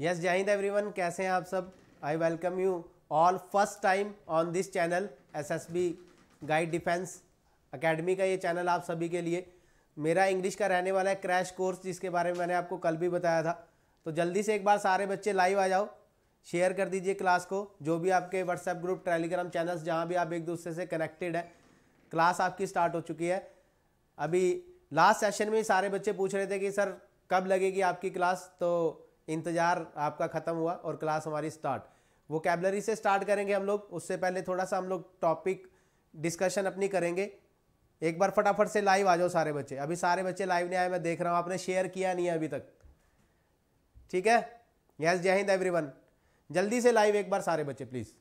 yes जय Hind everyone कैसे हैं आप सब I welcome you all first time on this channel SSB guide defence academy का ये चैनल आप सभी के लिए मेरा इंग्लिश का रहने वाला है क्रैश कोर्स जिसके बारे में मैंने आपको कल भी बताया था तो जल्दी से एक बार सारे बच्चे लाइव आ जाओ शेयर कर दीजिए क्लास को जो भी आपके व्हाट्सएप ग्रुप टेलीग्राम चैनल्स जहाँ भी आप एक दूसरे से कनेक्टेड हैं क्लास आपकी स्टार्ट हो चुकी है अभी लास्ट सेशन में सारे बच्चे पूछ रहे थे कि सर कब लगेगी आपकी क्लास तो इंतज़ार आपका ख़त्म हुआ और क्लास हमारी स्टार्ट वो कैबलरी से स्टार्ट करेंगे हम लोग उससे पहले थोड़ा सा हम लोग टॉपिक डिस्कशन अपनी करेंगे एक बार फटाफट से लाइव आ जाओ सारे बच्चे अभी सारे बच्चे लाइव नहीं आए मैं देख रहा हूँ आपने शेयर किया नहीं है अभी तक ठीक है यस जय हिंद एवरीवन जल्दी से लाइव एक बार सारे बच्चे प्लीज़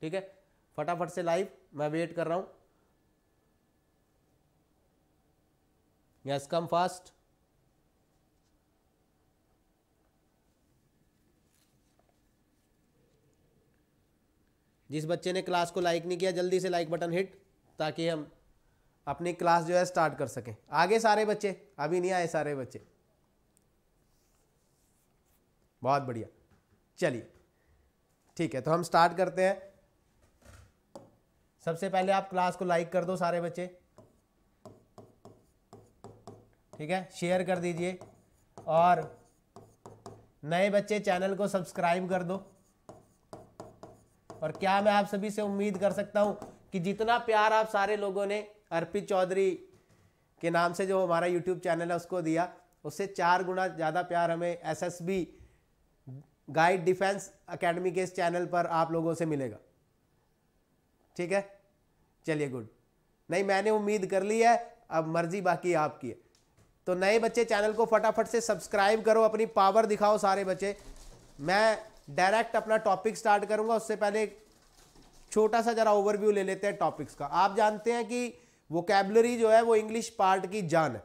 ठीक है फटाफट से लाइव मैं वेट कर रहा हूँ यस कम फास्ट जिस बच्चे ने क्लास को लाइक नहीं किया जल्दी से लाइक बटन हिट ताकि हम अपनी क्लास जो है स्टार्ट कर सकें आगे सारे बच्चे अभी नहीं आए सारे बच्चे बहुत बढ़िया चलिए ठीक है तो हम स्टार्ट करते हैं सबसे पहले आप क्लास को लाइक कर दो सारे बच्चे ठीक है शेयर कर दीजिए और नए बच्चे चैनल को सब्सक्राइब कर दो और क्या मैं आप सभी से उम्मीद कर सकता हूँ कि जितना प्यार आप सारे लोगों ने अर्पित चौधरी के नाम से जो हमारा यूट्यूब चैनल है उसको दिया उससे चार गुना ज़्यादा प्यार हमें S S B guide defence academy के इस चैनल पर आप लोगों से मिलेगा ठीक है चलिए गुड नहीं मैंने उम्मीद कर ली है अब मर्जी बाकी आपकी है तो नए बच्चे चैनल को फटाफट से सब्सक्राइब करो अपनी पावर दिखाओ सारे बच्चे मैं डायरेक्ट अपना टॉपिक स्टार्ट करूंगा उससे पहले छोटा सा जरा ओवरव्यू ले लेते हैं टॉपिक्स का आप जानते हैं कि वोकेबलरी जो है वो इंग्लिश पार्ट की जान है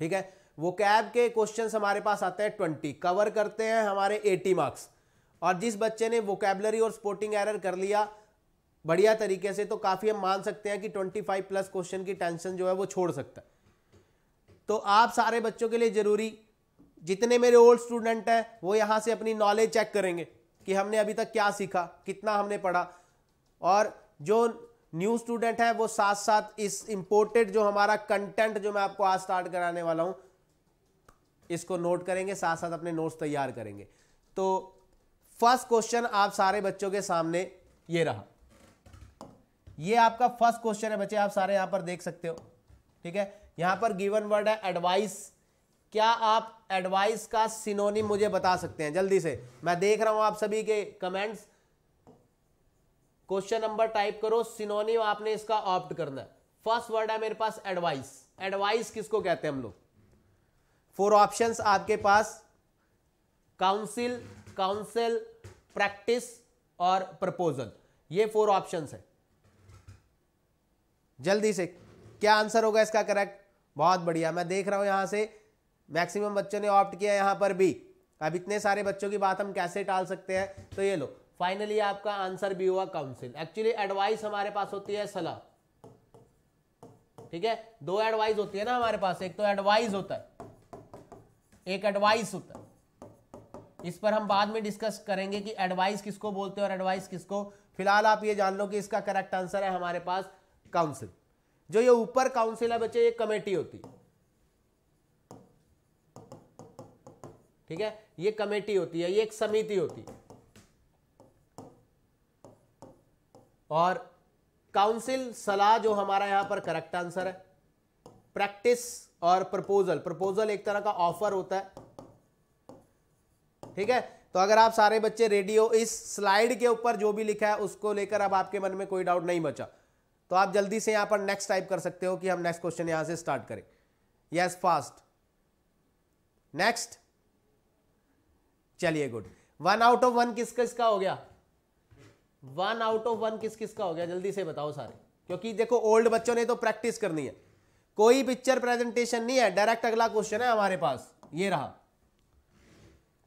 ठीक है वो कैब के क्वेश्चन हमारे पास आते हैं ट्वेंटी कवर करते हैं हमारे एटी मार्क्स और जिस बच्चे ने वोकेबलरी और स्पोर्टिंग एरर कर लिया बढ़िया तरीके से तो काफ़ी हम मान सकते हैं कि ट्वेंटी फाइव प्लस क्वेश्चन की टेंशन जो है वो छोड़ सकता है तो आप सारे बच्चों के लिए ज़रूरी जितने मेरे ओल्ड स्टूडेंट हैं वो यहाँ से अपनी नॉलेज चेक करेंगे कि हमने अभी तक क्या सीखा कितना हमने पढ़ा और जो न्यू स्टूडेंट है वो साथ साथ इस इंपोर्टेड जो हमारा कंटेंट जो मैं आपको आज स्टार्ट कराने वाला हूँ इसको नोट करेंगे साथ साथ अपने नोट्स तैयार करेंगे तो फर्स्ट क्वेश्चन आप सारे बच्चों के सामने ये रहा ये आपका फर्स्ट क्वेश्चन है बच्चे आप सारे यहां पर देख सकते हो ठीक है यहां पर गिवन वर्ड है एडवाइस क्या आप एडवाइस का सिनोनिम मुझे बता सकते हैं जल्दी से मैं देख रहा हूं आप सभी के कमेंट्स क्वेश्चन नंबर टाइप करो सिनोनिम आपने इसका ऑप्ट करना है फर्स्ट वर्ड है मेरे पास एडवाइस एडवाइस किसको कहते हैं हम लोग फोर ऑप्शंस आपके पास काउंसिल काउंसिल प्रैक्टिस और प्रपोजल ये फोर ऑप्शंस है जल्दी से क्या आंसर होगा इसका करेक्ट बहुत बढ़िया मैं देख रहा हूं यहां से मैक्सिमम बच्चों ने ऑप्ट किया यहाँ पर भी अब इतने सारे बच्चों की बात हम कैसे टाल सकते हैं तो ये लो फाइनली आपका आंसर भी हुआ काउंसिल एक्चुअली एडवाइस हमारे पास होती है सलाह ठीक है दो एडवाइस होती है ना हमारे पास एक तो एडवाइस होता है एक एडवाइस होता है इस पर हम बाद में डिस्कस करेंगे कि एडवाइस किसको बोलते हैं और एडवाइस किसको फिलहाल आप ये जान लो कि इसका करेक्ट आंसर है हमारे पास काउंसिल जो ये ऊपर काउंसिल है बच्चे ये कमेटी होती है ठीक है ये कमेटी होती है ये एक समिति होती और काउंसिल सलाह जो हमारा यहां पर करेक्ट आंसर है प्रैक्टिस और प्रपोजल प्रपोजल एक तरह का ऑफर होता है ठीक है तो अगर आप सारे बच्चे रेडियो इस स्लाइड के ऊपर जो भी लिखा है उसको लेकर अब आपके मन में कोई डाउट नहीं बचा तो आप जल्दी से यहां पर नेक्स्ट टाइप कर सकते हो कि हम नेक्स्ट क्वेश्चन यहां से स्टार्ट करें यस फास्ट नेक्स्ट चलिए good one out of one किस किसका हो गया वन आउट ऑफ वन किस किसका हो गया जल्दी से बताओ सारे क्योंकि देखो ओल्ड बच्चों ने तो प्रैक्टिस करनी है कोई पिक्चर प्रेजेंटेशन नहीं है डायरेक्ट अगला क्वेश्चन है हमारे पास ये रहा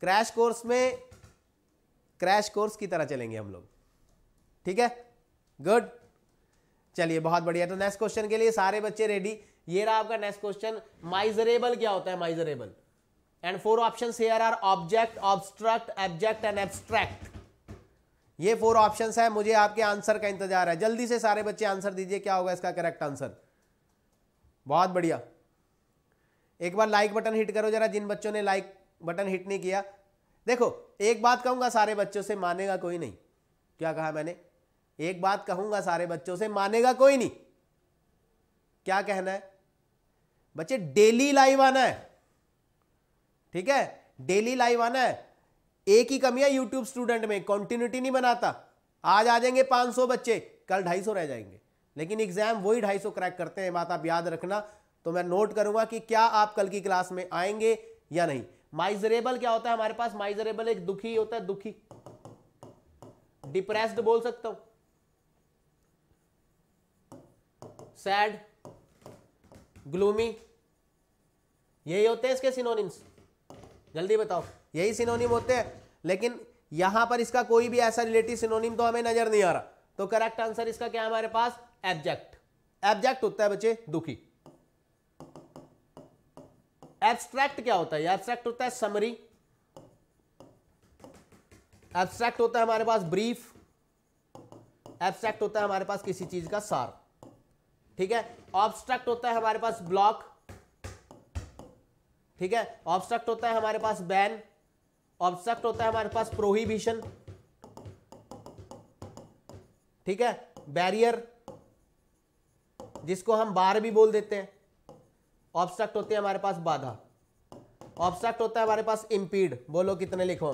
क्रैश कोर्स में क्रैश कोर्स की तरह चलेंगे हम लोग ठीक है गुड चलिए बहुत बढ़िया तो नेक्स्ट क्वेश्चन के लिए सारे बच्चे रेडी ये रहा आपका नेक्स्ट क्वेश्चन माइजरेबल क्या होता है miserable and four options here are object obstruct abject and abstract ये फोर ऑप्शंस है मुझे आपके आंसर का इंतजार है जल्दी से सारे बच्चे आंसर दीजिए क्या होगा इसका करेक्ट आंसर बहुत बढ़िया एक बार लाइक बटन हिट करो जरा जिन बच्चों ने लाइक बटन हिट नहीं किया देखो एक बात कहूंगा सारे बच्चों से मानेगा कोई नहीं क्या कहा मैंने एक बात कहूंगा सारे बच्चों से मानेगा कोई नहीं क्या कहना है बच्चे डेली लाइव आना है ठीक है डेली लाइव आना है एक ही कमी है यूट्यूब स्टूडेंट में कॉन्टिन्यूटी नहीं बनाता आज आ जाएंगे 500 बच्चे कल 250 रह जाएंगे लेकिन एग्जाम वही 250 क्रैक करते हैं बात आप याद रखना तो मैं नोट करूंगा कि क्या आप कल की क्लास में आएंगे या नहीं माइजरेबल क्या होता है हमारे पास माइजरेबल एक दुखी होता है दुखी डिप्रेस्ड बोल सकता हूं सैड ग्लूमी यही होते हैं इसके सिनोनिम्स जल्दी बताओ यही सिनोनिम होते हैं लेकिन यहां पर इसका कोई भी ऐसा रिलेटिव सिनोनिम तो हमें नजर नहीं आ रहा तो करेक्ट आंसर इसका क्या हमारे पास एब्जेक्ट एब्जेक्ट होता है बच्चे दुखी एब्स्ट्रैक्ट क्या होता है एब्स्ट्रैक्ट होता है समरी एब्स्ट्रैक्ट होता है हमारे पास ब्रीफ एब्स्ट्रैक्ट होता है हमारे पास किसी चीज का सार ठीक है ऑब्स्ट्रैक्ट होता है हमारे पास ब्लॉक ठीक है ऑब्स्ट्रक्ट होता है हमारे पास बैन ऑब्स्ट्रक्ट होता है हमारे पास प्रोहिबिशन ठीक है बैरियर जिसको हम बार भी बोल देते हैं ऑब्स्ट्रक्ट होते हैं हमारे पास बाधा ऑब्स्ट्रक्ट होता है हमारे पास इम्पीड बोलो कितने लिखो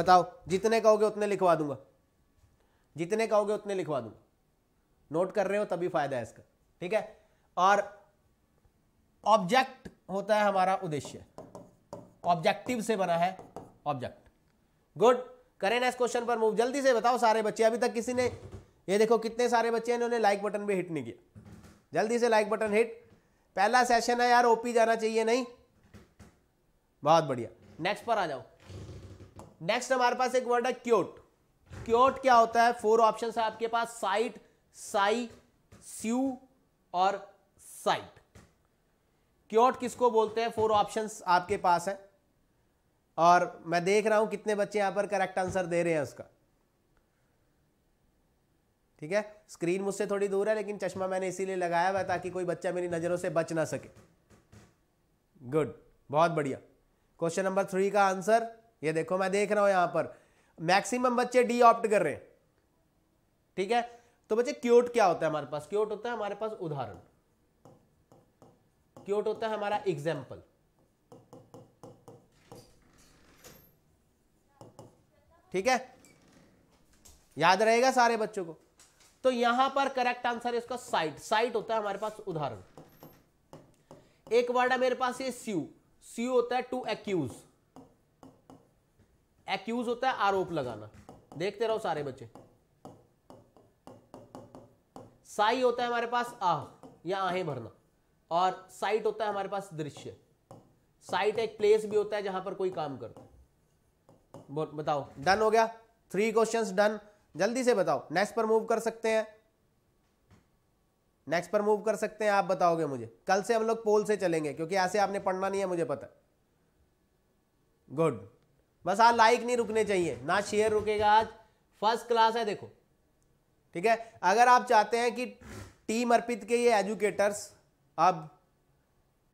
बताओ जितने कहोगे उतने लिखवा दूंगा जितने कहोगे उतने लिखवा दूंगा नोट कर रहे हो तभी फायदा है इसका ठीक है और ऑब्जेक्ट होता है हमारा उद्देश्य ऑब्जेक्टिव से बना है ऑब्जेक्ट गुड करें नेक्स्ट क्वेश्चन पर मूव जल्दी से बताओ सारे बच्चे अभी तक किसी ने ये देखो कितने सारे बच्चे इन्होंने लाइक बटन भी हिट नहीं किया जल्दी से लाइक बटन हिट पहला सेशन है यार ओपी जाना चाहिए नहीं बहुत बढ़िया नेक्स्ट पर आ जाओ नेक्स्ट हमारे पास एक वर्ड है क्योट क्योट क्या होता है फोर ऑप्शन है आपके पास साइट साई स्यू और साइट क्योट किसको बोलते हैं फोर ऑप्शंस आपके पास है और मैं देख रहा हूं कितने बच्चे यहां पर करेक्ट आंसर दे रहे हैं उसका ठीक है स्क्रीन मुझसे थोड़ी दूर है लेकिन चश्मा मैंने इसीलिए लगाया हुआ ताकि कोई बच्चा मेरी नज़रों से बच ना सके गुड बहुत बढ़िया क्वेश्चन नंबर थ्री का आंसर ये देखो मैं देख रहा हूं यहां पर मैक्सिमम बच्चे डी ऑप्ट कर रहे हैं ठीक है तो बच्चे क्योट क्या होता है हमारे पास क्योट होता है हमारे पास उदाहरण क्योट होता है हमारा एग्जाम्पल ठीक है याद रहेगा सारे बच्चों को तो यहां पर करेक्ट आंसर है इसका साइट साइट होता है हमारे पास उदाहरण एक वर्ड है मेरे पास ये स्यू स्यू होता है टू एक्यूज एक्यूज होता है आरोप लगाना देखते रहो सारे बच्चे साई होता है हमारे पास आह या आहें भरना और साइट होता है हमारे पास दृश्य साइट एक प्लेस भी होता है जहां पर कोई काम करता है बताओ डन हो गया थ्री क्वेश्चंस डन जल्दी से बताओ नेक्स्ट पर मूव कर सकते हैं नेक्स्ट पर मूव कर सकते हैं आप बताओगे मुझे कल से हम लोग पोल से चलेंगे क्योंकि ऐसे आपने पढ़ना नहीं है मुझे पता गुड बस आज लाइक नहीं रुकने चाहिए ना शेयर रुकेगा आज फर्स्ट क्लास है देखो ठीक है अगर आप चाहते हैं कि टीम अर्पित के ये एजुकेटर्स अब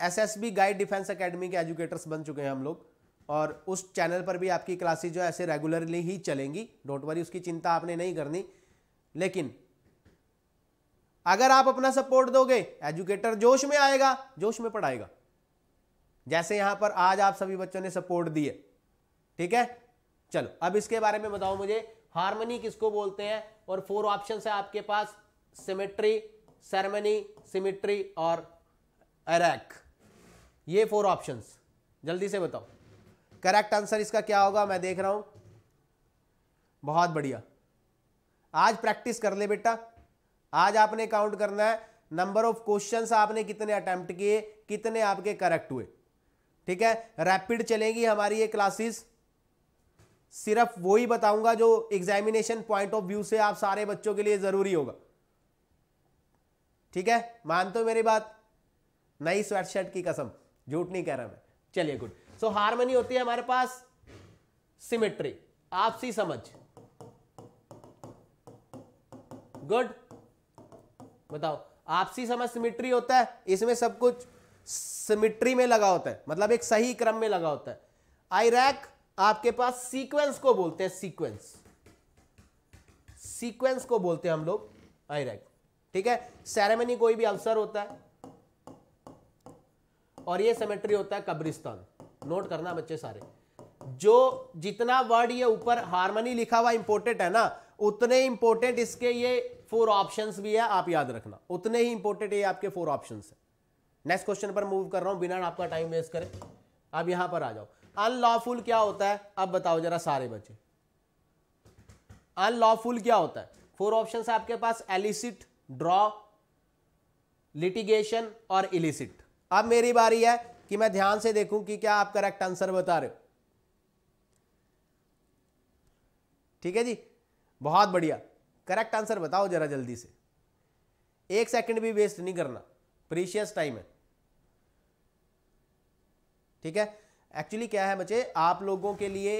एसएसबी गाइड डिफेंस एकेडमी के एजुकेटर्स बन चुके हैं हम लोग और उस चैनल पर भी आपकी क्लासेज जो ऐसे रेगुलरली ही चलेंगी डोंट वरी उसकी चिंता आपने नहीं करनी लेकिन अगर आप अपना सपोर्ट दोगे एजुकेटर जोश में आएगा जोश में पढ़ाएगा जैसे यहां पर आज आप सभी बच्चों ने सपोर्ट दिए ठीक है चलो अब इसके बारे में बताओ मुझे हारमोनी किसको बोलते हैं और फोर ऑप्शन है आपके पास सिमेट्री सेरेमनी सिमिट्री और अरेक ये फोर ऑप्शंस जल्दी से बताओ करेक्ट आंसर इसका क्या होगा मैं देख रहा हूं बहुत बढ़िया आज प्रैक्टिस कर ले बेटा आज आपने काउंट करना है नंबर ऑफ क्वेश्चंस आपने कितने अटेम्प्ट किए कितने आपके करेक्ट हुए ठीक है रैपिड चलेगी हमारी ये क्लासेस सिर्फ वही बताऊंगा जो एग्जामिनेशन पॉइंट ऑफ व्यू से आप सारे बच्चों के लिए जरूरी होगा ठीक है मान तो मेरी बात नई स्वेटशर्ट की कसम झूठ नहीं कह रहा मैं चलिए गुड सो हारमोनी होती है हमारे पास सिमेट्री आपसी समझ गुड बताओ आपसी समझ सिमेट्री होता है इसमें सब कुछ सिमेट्री में लगा होता है मतलब एक सही क्रम में लगा होता है आई रैक आपके पास सीक्वेंस को बोलते हैं सीक्वेंस सीक्वेंस को बोलते हैं हम लोग आई रैक ठीक है सेरेमनी कोई भी अवसर होता है और ये सेमेट्री होता है कब्रिस्तान नोट करना बच्चे सारे जो जितना वर्ड ये ऊपर हारमोनी लिखा हुआ इंपोर्टेंट है ना उतने इंपोर्टेंट इसके ये फोर ऑप्शंस भी है आप याद रखना उतने ही इंपोर्टेंट ये आपके फोर ऑप्शंस है नेक्स्ट क्वेश्चन पर मूव कर रहा हूं बिना आपका टाइम वेस्ट करें अब यहां पर आ जाओ अनलॉफुल क्या होता है अब बताओ जरा सारे बच्चे अनलॉफुल क्या होता है फोर ऑप्शन है आपके पास एलिसिट ड्रॉ लिटिगेशन और इलिसिट अब मेरी बारी है कि मैं ध्यान से देखूं कि क्या आप करेक्ट आंसर बता रहे हो ठीक है जी बहुत बढ़िया करेक्ट आंसर बताओ जरा जल्दी से एक सेकंड भी वेस्ट नहीं करना प्रीशियस टाइम है ठीक है एक्चुअली क्या है बच्चे आप लोगों के लिए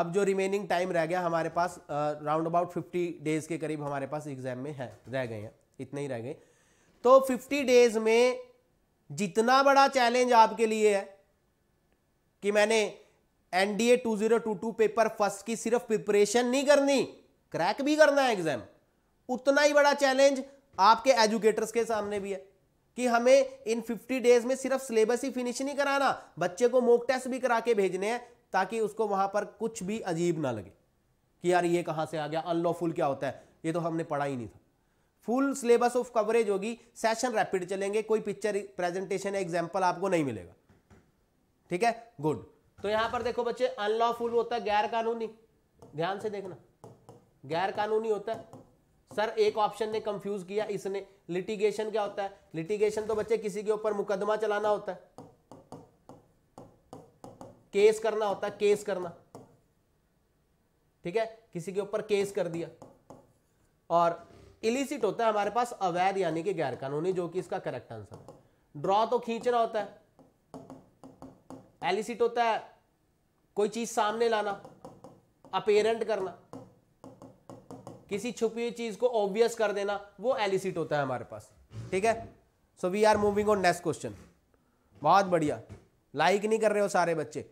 अब जो रिमेनिंग टाइम रह गया हमारे पास राउंड अबाउट फिफ्टी डेज के करीब हमारे पास एग्जाम में है रह गए हैं इतने ही रह गए तो फिफ्टी डेज में जितना बड़ा चैलेंज आपके लिए है कि मैंने एनडीए 2022 पेपर फर्स्ट की सिर्फ प्रिपरेशन नहीं करनी क्रैक भी करना है एग्जाम उतना ही बड़ा चैलेंज आपके एजुकेटर्स के सामने भी है कि हमें इन 50 डेज में सिर्फ सिलेबस ही फिनिश नहीं कराना बच्चे को मोक टेस्ट भी करा के भेजने हैं ताकि उसको वहां पर कुछ भी अजीब ना लगे कि यार ये कहां से आ गया अनलॉफुल क्या होता है ये तो हमने पढ़ा ही नहीं था फुल सिलेबस ऑफ कवरेज होगी सेशन रैपिड चलेंगे कोई पिक्चर प्रेजेंटेशन एग्जाम्पल आपको नहीं मिलेगा ठीक है गुड तो यहां पर देखो बच्चे अनलॉफुल होता है गैर कानूनी ध्यान से देखना गैर कानूनी होता है सर एक ऑप्शन ने कंफ्यूज किया इसने लिटिगेशन क्या होता है लिटिगेशन तो बच्चे किसी के ऊपर मुकदमा चलाना होता है केस करना होता है केस करना ठीक है किसी के ऊपर केस कर दिया और इलिसिट होता है हमारे पास अवैध यानी कि गैर कानूनी जो कि इसका करेक्ट आंसर है ड्रॉ तो खींचना होता है एलिसिट होता है कोई चीज सामने लाना अपेरेंट करना किसी छुपी हुई चीज को ऑब्वियस कर देना वो एलिसिट होता है हमारे पास ठीक है so we are moving on next question बहुत बढ़िया लाइक नहीं कर रहे हो सारे बच्चे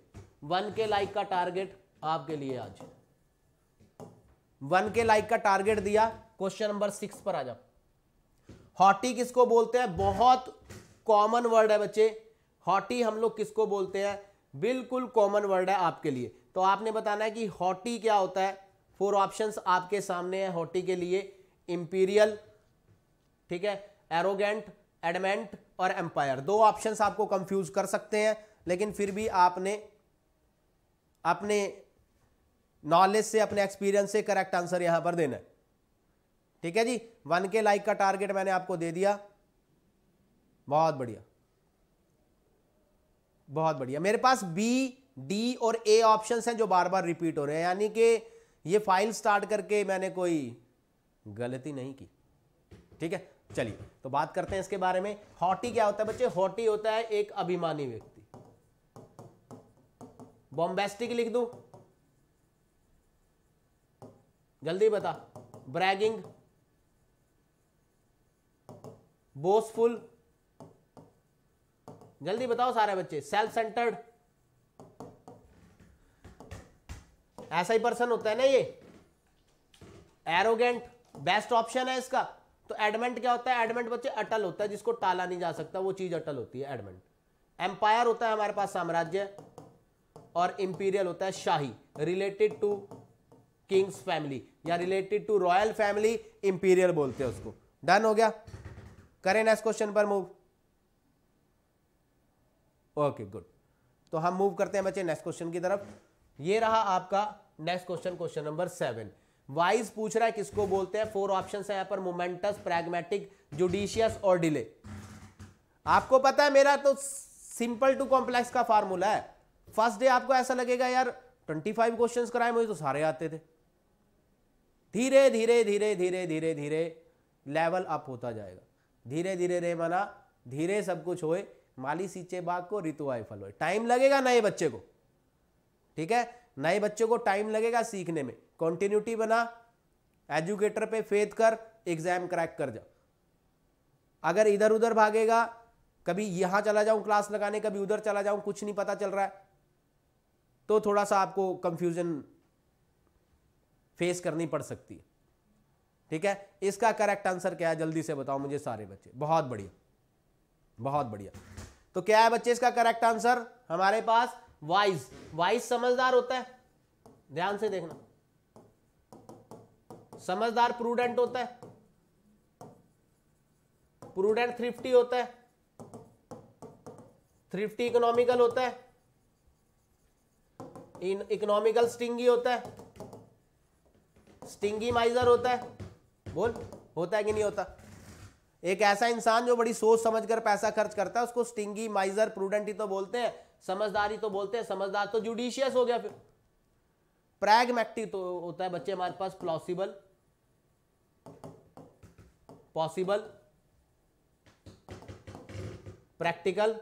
वन के लाइक का टारगेट आपके लिए आज वन के लाइक का टारगेट दिया क्वेश्चन नंबर सिक्स पर आ जाओ हॉटी किसको बोलते हैं बहुत कॉमन वर्ड है बच्चे हॉटी हम लोग किसको बोलते हैं बिल्कुल कॉमन वर्ड है आपके लिए तो आपने बताना है कि हॉटी क्या होता है फोर ऑप्शंस आपके सामने है हॉटी के लिए इंपीरियल ठीक है एरोगेंट एडमेंट और एम्पायर दो ऑप्शंस आपको कंफ्यूज कर सकते हैं लेकिन फिर भी आपने अपने नॉलेज से अपने एक्सपीरियंस से करेक्ट आंसर यहां पर देना है ठीक है जी वन के लाइक का टारगेट मैंने आपको दे दिया बहुत बढ़िया बहुत बढ़िया मेरे पास बी डी और ए ऑप्शंस हैं जो बार बार रिपीट हो रहे हैं यानी कि ये फाइल स्टार्ट करके मैंने कोई गलती नहीं की ठीक है चलिए तो बात करते हैं इसके बारे में हॉटी क्या होता है बच्चे हॉटी होता है एक अभिमानी व्यक्ति बॉम्बेस्टिक लिख दू जल्दी बता ब्रैगिंग बोसफुल जल्दी बताओ सारे बच्चे सेल्फ सेंटर्ड ऐसा ही पर्सन होता है ना ये एरोगेंट बेस्ट ऑप्शन है इसका तो एडमेंट क्या होता है एडमेंट बच्चे अटल होता है जिसको टाला नहीं जा सकता वो चीज अटल होती है एडमेंट एम्पायर होता है हमारे पास साम्राज्य और इंपीरियल होता है शाही रिलेटेड टू किंग्स फैमिली या related to royal family imperial बोलते हैं उसको डन हो गया करें नेक्स्ट क्वेश्चन पर मूव ओके गुड तो हम मूव करते हैं बच्चे नेक्स्ट क्वेश्चन की तरफ ये रहा आपका next question question number seven wise पूछ रहा है किसको बोलते हैं फोर ऑप्शन है यहां पर मोमेंटस प्रैग्मेटिक जुडिशियस और डिले आपको पता है मेरा तो सिंपल टू कॉम्प्लेक्स का फॉर्मूला है फर्स्ट डे आपको ऐसा लगेगा यार 25 क्वेश्चन कराए मुझे तो सारे आते थे धीरे धीरे धीरे धीरे धीरे धीरे लेवल अप होता जाएगा धीरे धीरे रे मना धीरे सब कुछ होए माली सींचे बाग को ऋतु आए फल होए टाइम लगेगा नए बच्चे को ठीक है नए बच्चे को टाइम लगेगा सीखने में कॉन्टिन्यूटी बना एजुकेटर पे फेद कर एग्जाम क्रैक कर जा अगर इधर उधर भागेगा कभी यहां चला जाऊं क्लास लगाने कभी उधर चला जाऊं कुछ नहीं पता चल रहा है तो थोड़ा सा आपको कंफ्यूजन फेस करनी पड़ सकती है ठीक है इसका करेक्ट आंसर क्या है जल्दी से बताओ मुझे सारे बच्चे बहुत बढ़िया बहुत बढ़िया तो क्या है बच्चे इसका करेक्ट आंसर हमारे पास वाइज वाइज समझदार होता है ध्यान से देखना समझदार प्रूडेंट होता है प्रूडेंट थ्रिफ्टी होता है थ्रिफ्टी इकोनॉमिकल होता है इन इकोनॉमिकल स्टिंगी होता है स्टिंगी माइजर होता है बोल होता है कि नहीं होता एक ऐसा इंसान जो बड़ी सोच समझ कर पैसा खर्च करता है उसको स्टिंगी माइजर प्रूडेंट ही तो बोलते हैं समझदारी तो बोलते हैं समझदार तो जुडिशियस हो गया फिर प्रैगमैक्टिक तो होता है बच्चे हमारे पास प्लॉसिबल पॉसिबल प्रैक्टिकल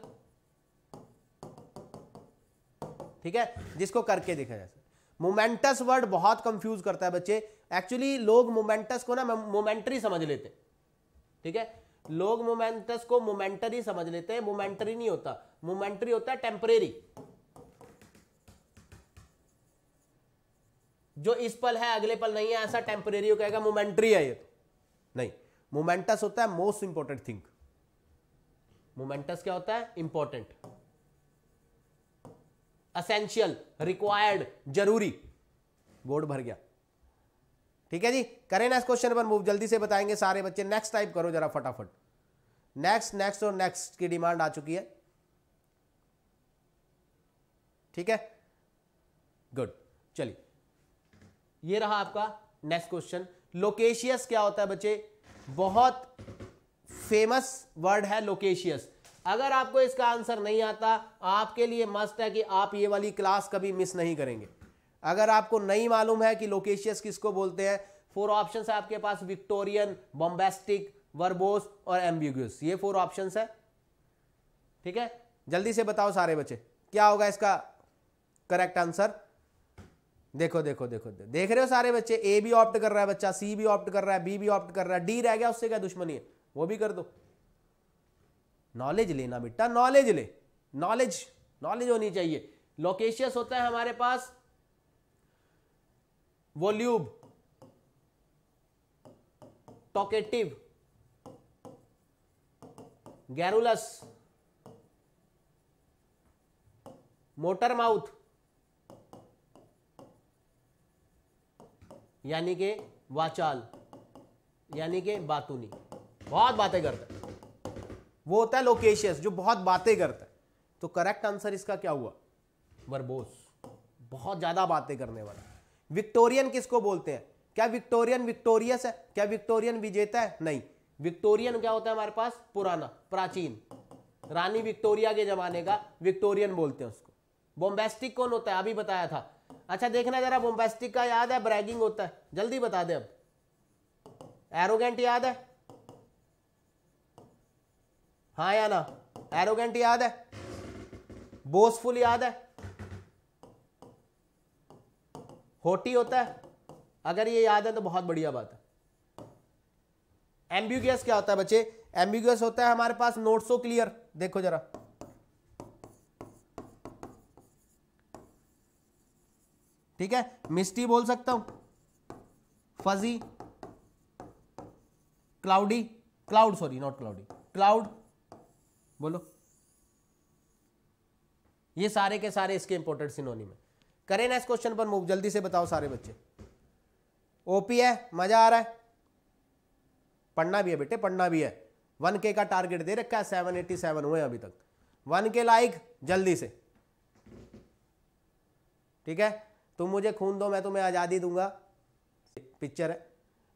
ठीक है जिसको करके देखा जा सकता मोमेंटस वर्ड बहुत कंफ्यूज करता है बच्चे एक्चुअली लोग मोमेंटस को ना मोमेंट्री समझ लेते ठीक है लोग मोमेंटस को मोमेंटरी समझ लेते हैं मोमेंटरी नहीं होता मोमेंटरी होता है टेम्परेरी जो इस पल है अगले पल नहीं है ऐसा टेम्परेरी कहेगा मोमेंट्री है ये तो नहीं मोमेंटस होता है मोस्ट इंपॉर्टेंट थिंग मोमेंटस क्या होता है इंपॉर्टेंट असेंशियल रिक्वायर्ड जरूरी बोर्ड भर गया ठीक है जी करें नेक्स्ट क्वेश्चन पर मूव जल्दी से बताएंगे सारे बच्चे नेक्स्ट टाइप करो जरा फटाफट नेक्स्ट नेक्स्ट और नेक्स्ट की डिमांड आ चुकी है ठीक है गुड चलिए ये रहा आपका नेक्स्ट क्वेश्चन लोकेशियस क्या होता है बच्चे बहुत फेमस वर्ड है लोकेशियस अगर आपको इसका आंसर नहीं आता आपके लिए मस्त है कि आप ये वाली क्लास कभी मिस नहीं करेंगे अगर आपको नहीं मालूम है कि लोकेशियस किसको बोलते हैं फोर ऑप्शन है आपके पास विक्टोरियन बॉम्बेस्टिक वर्बोस और एम्बिगस ये फोर ऑप्शन है ठीक है जल्दी से बताओ सारे बच्चे क्या होगा इसका करेक्ट आंसर देखो देखो देखो देख रहे हो सारे बच्चे ए भी ऑप्ट कर रहा है बच्चा सी भी ऑप्ट कर रहा है बी भी ऑप्ट कर रहा है डी रह गया उससे क्या दुश्मनी है वो भी कर दो नॉलेज लेना बेटा नॉलेज ले नॉलेज नॉलेज होनी चाहिए लोकेशियस होता है हमारे पास voluble talkative garrulous motor mouth यानी के वाचाल यानी के बातूनी बहुत बातें करता है वो होता है लोकेशियस जो बहुत बातें करता है तो करेक्ट आंसर इसका क्या हुआ वर्बोस बहुत ज्यादा बातें करने वाला विक्टोरियन किसको बोलते हैं क्या विक्टोरियन विक्टोरियस है क्या विक्टोरियन विजेता है नहीं विक्टोरियन क्या होता है हमारे पास पुराना प्राचीन रानी विक्टोरिया के जमाने का विक्टोरियन बोलते हैं उसको बोम्बेस्टिक कौन होता है अभी बताया था अच्छा देखना जरा बोम्बेस्टिक का याद है ब्रैगिंग होता है जल्दी बता दे अब एरोगेंट याद है हाँ या ना एरोगेंट याद है बोसफुल याद है होटी होता है अगर ये याद है तो बहुत बढ़िया बात है एम्बिगस क्या होता है बच्चे एम्बिगस होता है हमारे पास नोट सो क्लियर देखो जरा ठीक है मिस्टी बोल सकता हूं fuzzy cloudy cloud sorry not cloudy cloud बोलो ये सारे के सारे इसके इंपोर्टेंट सिनोनिम है करें ना इस क्वेश्चन पर मूव जल्दी से बताओ सारे बच्चे ओपी है मजा आ रहा है पढ़ना भी है बेटे पढ़ना भी है वन के का टारगेट दे रखा है सेवन एटी सेवन हुए अभी तक वन के लाइक जल्दी से ठीक है तुम मुझे खून दो मैं तुम्हें आज़ादी दूंगा पिक्चर है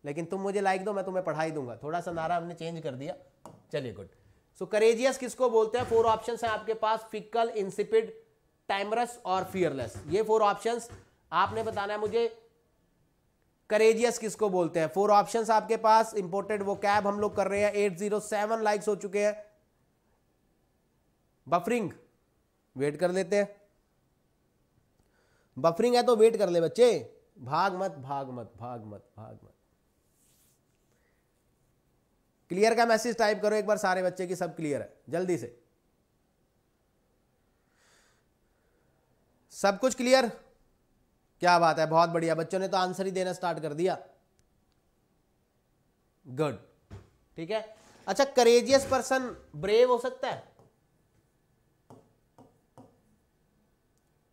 लेकिन तुम मुझे लाइक दो मैं तुम्हें पढ़ाई दूंगा थोड़ा सा नारा हमने चेंज कर दिया चलिए गुड सो करेजियस किसको बोलते हैं फोर ऑप्शन है आपके पास फिकल इंसिपिड टाइमरस और फियरलेस ये फोर ऑप्शंस आपने बताना है मुझे करेजियस किसको बोलते हैं फोर ऑप्शंस आपके पास इंपोर्टेड वो कैब हम लोग कर रहे हैं एट जीरो सेवन लाइक्स हो चुके हैं बफरिंग वेट कर लेते हैं बफरिंग है तो वेट कर ले बच्चे भाग मत भाग मत भाग मत भाग मत क्लियर का मैसेज टाइप करो एक बार सारे बच्चे की सब क्लियर है जल्दी से सब कुछ क्लियर क्या बात है बहुत बढ़िया बच्चों ने तो आंसर ही देना स्टार्ट कर दिया गुड ठीक है अच्छा करेजियस पर्सन ब्रेव हो सकता है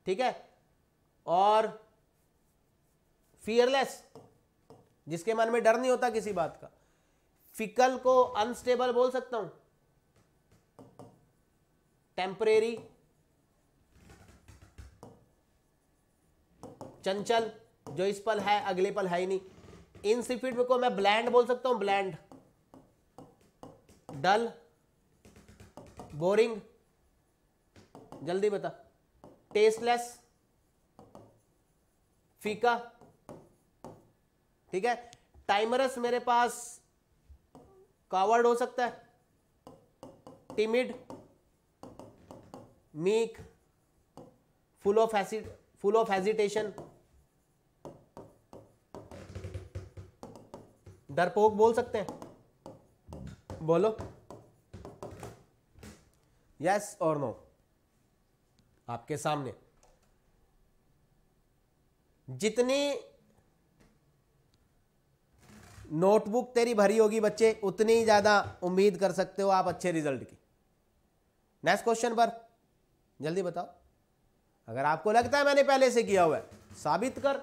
ठीक है और फियरलेस जिसके मन में डर नहीं होता किसी बात का फिकल को अनस्टेबल बोल सकता हूं टेम्परेरी चंचल जो इस पल है अगले पल है ही नहीं इन इनसिफिड को मैं ब्लैंड बोल सकता हूं ब्लैंड डल बोरिंग जल्दी बता टेस्टलेस फीका ठीक है टाइमरस मेरे पास कावर्ड हो सकता है timid meek full of acid full of hesitation डरपोक बोल सकते हैं बोलो यस और नो आपके सामने जितनी नोटबुक तेरी भरी होगी बच्चे उतनी ही ज्यादा उम्मीद कर सकते हो आप अच्छे रिजल्ट की नेक्स्ट क्वेश्चन पर जल्दी बताओ अगर आपको लगता है मैंने पहले से किया हुआ है साबित कर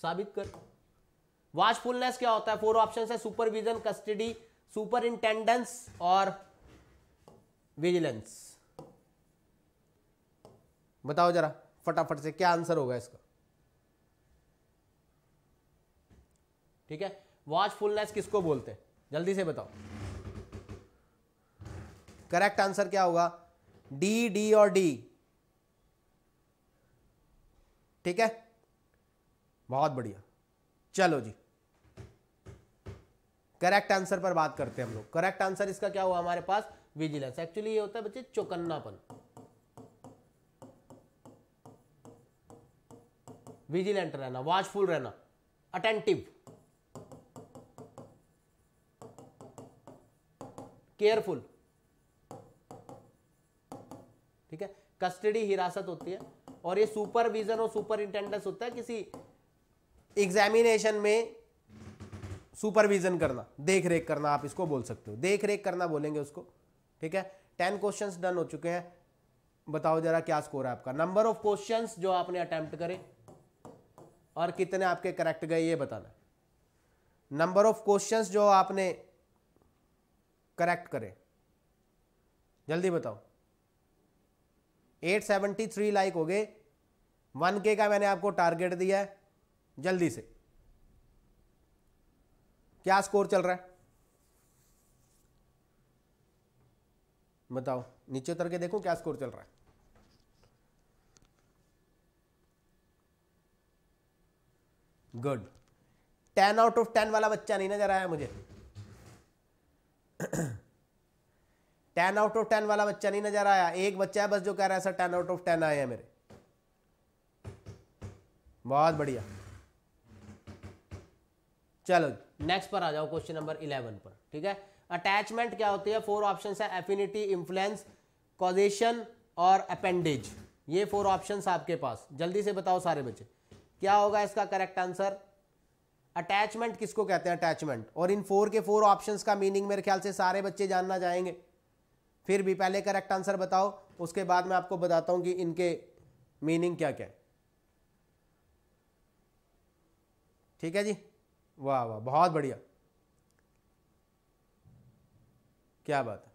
साबित कर वॉचफुलनेस क्या होता है फोर ऑप्शन है सुपरविजन कस्टडी सुपर इंटेंडेंस और विजिलेंस बताओ जरा फटाफट से क्या आंसर होगा इसका ठीक है वॉचफुलनेस किसको बोलते हैं जल्दी से बताओ करेक्ट आंसर क्या होगा डी डी और डी ठीक है बहुत बढ़िया चलो जी करेक्ट आंसर पर बात करते हैं हम लोग करेक्ट आंसर इसका क्या हुआ हमारे पास विजिलेंस एक्चुअली ये होता है बच्चे चौकन्नापन विजिलेंट रहना वॉचफुल रहना अटेंटिव केयरफुल ठीक है कस्टडी हिरासत होती है और ये सुपरविजन और सुपरिंटेंडेंस होता है किसी एग्जामिनेशन में सुपरविजन करना देख रेख करना आप इसको बोल सकते हो देख रेख करना बोलेंगे उसको ठीक है टेन क्वेश्चन डन हो चुके हैं बताओ जरा क्या स्कोर है आपका नंबर ऑफ क्वेश्चन जो आपने अटैम्प्ट करे और कितने आपके करेक्ट गए ये बताना नंबर ऑफ क्वेश्चन जो आपने करेक्ट करे जल्दी बताओ एट सेवेंटी थ्री लाइक हो गए वन के का मैंने आपको टारगेट दिया है जल्दी से क्या स्कोर चल रहा है बताओ नीचे उतर के देखो क्या स्कोर चल रहा है good ten out of ten वाला बच्चा नहीं नजर आया मुझे टेन आउट ऑफ टेन वाला बच्चा नहीं नजर आया एक बच्चा है बस जो कह रहा है sir ten out of ten आए हैं मेरे बहुत बढ़िया चलो नेक्स्ट पर आ जाओ क्वेश्चन नंबर इलेवन पर ठीक है अटैचमेंट क्या होती है फोर ऑप्शन है एफिनिटी इंफ्लुएंस कॉजेशन और अपेंडेज ये फोर ऑप्शन आपके पास जल्दी से बताओ सारे बच्चे क्या होगा इसका करेक्ट आंसर अटैचमेंट किसको कहते हैं अटैचमेंट और इन फोर के फोर ऑप्शंस का मीनिंग मेरे ख्याल से सारे बच्चे जानना चाहेंगे फिर भी पहले करेक्ट आंसर बताओ उसके बाद मैं आपको बताता हूं कि इनके मीनिंग क्या क्या है ठीक है जी वाह वाह बहुत बढ़िया क्या बात है